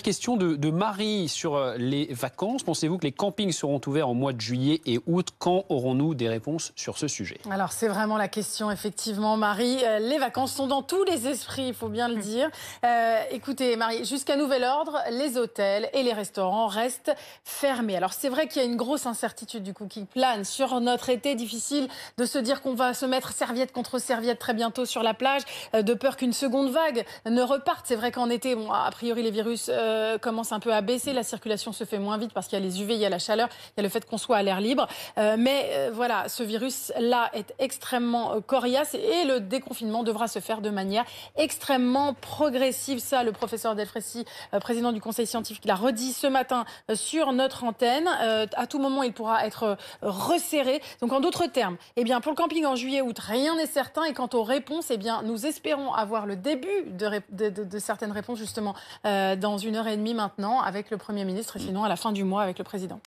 question de, Marie sur euh, les vacances. Pensez-vous que les campings seront ouverts en mois de juillet et août Quand aurons-nous des réponses sur ce sujet Alors c'est vraiment la question, effectivement, Marie. Euh, les vacances sont dans tous les esprits, il faut bien le dire. Euh, écoutez, Marie, jusqu'à nouvel ordre, les hôtels et les restaurants restent fermés. Alors c'est vrai qu'il y a une grosse incertitude du coup plan plane sur notre été difficile de se dire qu'on va se mettre serviette contre serviette très bientôt sur la plage, de peur qu'une seconde vague ne reparte. C'est vrai qu'en été, bon, a priori les virus euh, commence un peu à baisser, la circulation se fait moins vite parce qu'il y a les UV, il y a la chaleur, il y a le fait qu'on soit à l'air libre. Euh, mais euh, voilà, ce virus-là est extrêmement coriace et le déconfinement devra se faire de manière extrêmement progressive. Ça, le professeur Delfrécy, président du conseil scientifique, l'a redit ce matin sur notre antenne. à tout moment, il pourra être resserré. Donc en d'autres termes, eh bien, pour le camping en juillet-août, rien n'est certain. Et quant aux réponses, eh bien, nous espérons avoir le début de, certaines réponses justement dans une une heure et demie maintenant avec le Premier ministre et sinon à la fin du mois avec le Président.